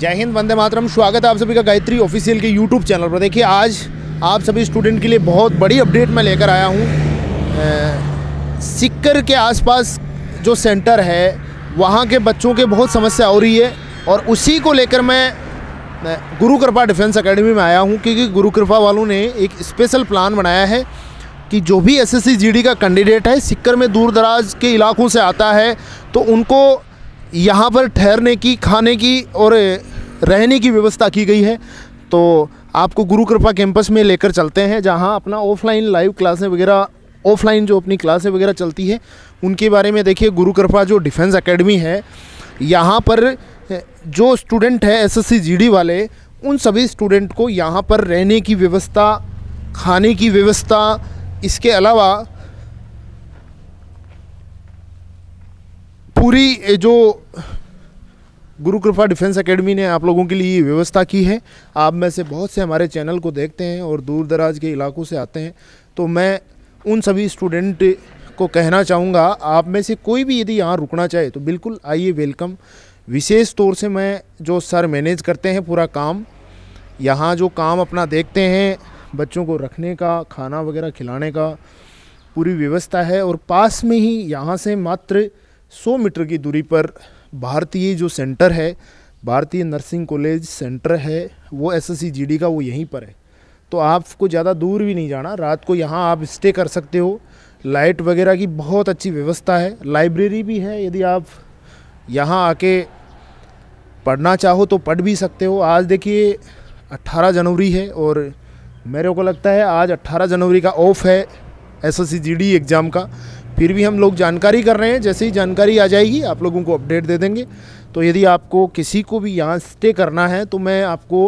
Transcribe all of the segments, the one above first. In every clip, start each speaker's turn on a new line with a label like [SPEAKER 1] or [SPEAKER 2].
[SPEAKER 1] जय हिंद वंदे मातरम स्वागत है आप सभी का गायत्री ऑफिशियल के यूट्यूब चैनल पर देखिए आज आप सभी स्टूडेंट के लिए बहुत बड़ी अपडेट मैं लेकर आया हूँ सिक्कर के आसपास जो सेंटर है वहाँ के बच्चों के बहुत समस्या हो रही है और उसी को लेकर मैं गुरु कृपा डिफेंस अकेडमी में आया हूँ क्योंकि गुरु कृपा वालों ने एक स्पेशल प्लान बनाया है कि जो भी एस एस का कैंडिडेट है सिक्कर में दूर दराज के इलाकों से आता है तो उनको यहाँ पर ठहरने की खाने की और रहने की व्यवस्था की गई है तो आपको गुरु कृपा कैंपस में लेकर चलते हैं जहाँ अपना ऑफलाइन लाइव क्लासें वगैरह ऑफलाइन जो अपनी क्लासें वगैरह चलती है उनके बारे में देखिए गुरु कृपा जो डिफेंस एकेडमी है यहाँ पर जो स्टूडेंट है एसएससी जीडी वाले उन सभी स्टूडेंट को यहाँ पर रहने की व्यवस्था खाने की व्यवस्था इसके अलावा पूरी जो गुरु कृपा डिफेंस एकेडमी ने आप लोगों के लिए ये व्यवस्था की है आप में से बहुत से हमारे चैनल को देखते हैं और दूर दराज के इलाकों से आते हैं तो मैं उन सभी स्टूडेंट को कहना चाहूँगा आप में से कोई भी यदि यहाँ रुकना चाहे तो बिल्कुल आइए वेलकम विशेष तौर से मैं जो सर मैनेज करते हैं पूरा काम यहाँ जो काम अपना देखते हैं बच्चों को रखने का खाना वगैरह खिलाने का पूरी व्यवस्था है और पास में ही यहाँ से मात्र 100 मीटर की दूरी पर भारतीय जो सेंटर है भारतीय नर्सिंग कॉलेज सेंटर है वो एस एस का वो यहीं पर है तो आपको ज़्यादा दूर भी नहीं जाना रात को यहाँ आप स्टे कर सकते हो लाइट वगैरह की बहुत अच्छी व्यवस्था है लाइब्रेरी भी है यदि आप यहाँ आके पढ़ना चाहो तो पढ़ भी सकते हो आज देखिए 18 जनवरी है और मेरे को लगता है आज 18 जनवरी का ऑफ है एस एस एग्ज़ाम का फिर भी हम लोग जानकारी कर रहे हैं जैसे ही जानकारी आ जाएगी आप लोगों को अपडेट दे देंगे तो यदि आपको किसी को भी यहाँ स्टे करना है तो मैं आपको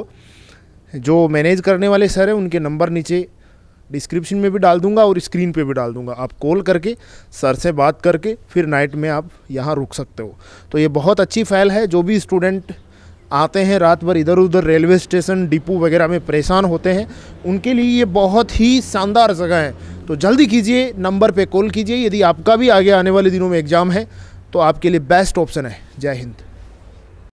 [SPEAKER 1] जो मैनेज करने वाले सर हैं उनके नंबर नीचे डिस्क्रिप्शन में भी डाल दूंगा और स्क्रीन पे भी डाल दूंगा आप कॉल करके सर से बात करके फिर नाइट में आप यहाँ रुक सकते हो तो ये बहुत अच्छी फ़ाइल है जो भी स्टूडेंट आते हैं रात भर इधर उधर रेलवे स्टेशन डिपो वगैरह में परेशान होते हैं उनके लिए ये बहुत ही शानदार जगह है तो जल्दी कीजिए नंबर पे कॉल कीजिए यदि आपका भी आगे आने वाले दिनों में एग्ज़ाम है तो आपके लिए बेस्ट ऑप्शन है जय हिंद